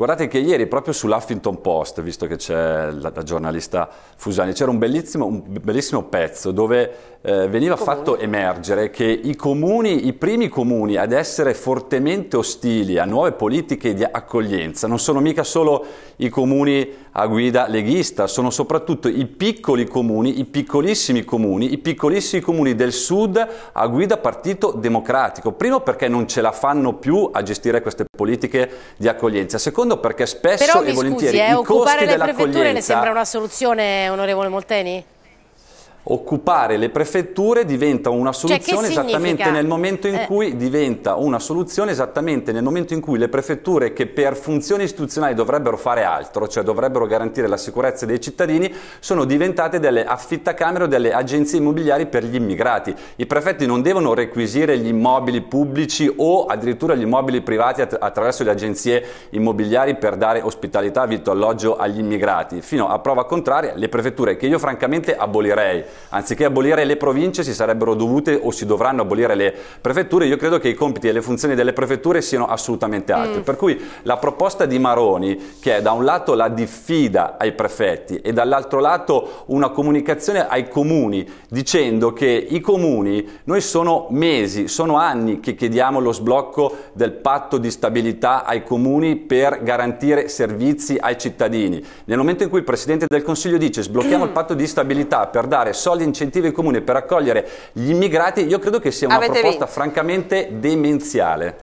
Guardate che ieri proprio sull'Huffington Post, visto che c'è la, la giornalista Fusani, c'era un bellissimo, un bellissimo pezzo dove eh, veniva fatto emergere che i comuni, i primi comuni ad essere fortemente ostili a nuove politiche di accoglienza non sono mica solo i comuni a guida leghista, sono soprattutto i piccoli comuni, i piccolissimi comuni, i piccolissimi comuni del sud a guida partito democratico. Primo perché non ce la fanno più a gestire queste politiche di accoglienza. Secondo perché spesso Però, e volentieri scusi, eh, i costi dell'accoglienza... occupare le prefetture ne sembra una soluzione, onorevole Molteni? occupare le prefetture diventa una cioè, soluzione cioè, esattamente nel momento in eh. cui diventa una soluzione esattamente nel momento in cui le prefetture che per funzioni istituzionali dovrebbero fare altro, cioè dovrebbero garantire la sicurezza dei cittadini, sono diventate delle affittacamere o delle agenzie immobiliari per gli immigrati. I prefetti non devono requisire gli immobili pubblici o addirittura gli immobili privati att- attraverso le agenzie immobiliari per dare ospitalità, vitto, alloggio agli immigrati. Fino a prova contraria, le prefetture che io francamente abolirei anziché abolire le province si sarebbero dovute o si dovranno abolire le prefetture, io credo che i compiti e le funzioni delle prefetture siano assolutamente altri. Mm. Per cui la proposta di Maroni, che è da un lato la diffida ai prefetti e dall'altro lato una comunicazione ai comuni, dicendo che i comuni, noi sono mesi, sono anni che chiediamo lo sblocco del patto di stabilità ai comuni per garantire servizi ai cittadini. Nel momento in cui il Presidente del Consiglio dice sblocchiamo il mm. patto di stabilità per dare soldi e incentivi comuni per accogliere gli immigrati, io credo che sia una Avete proposta visto? francamente demenziale.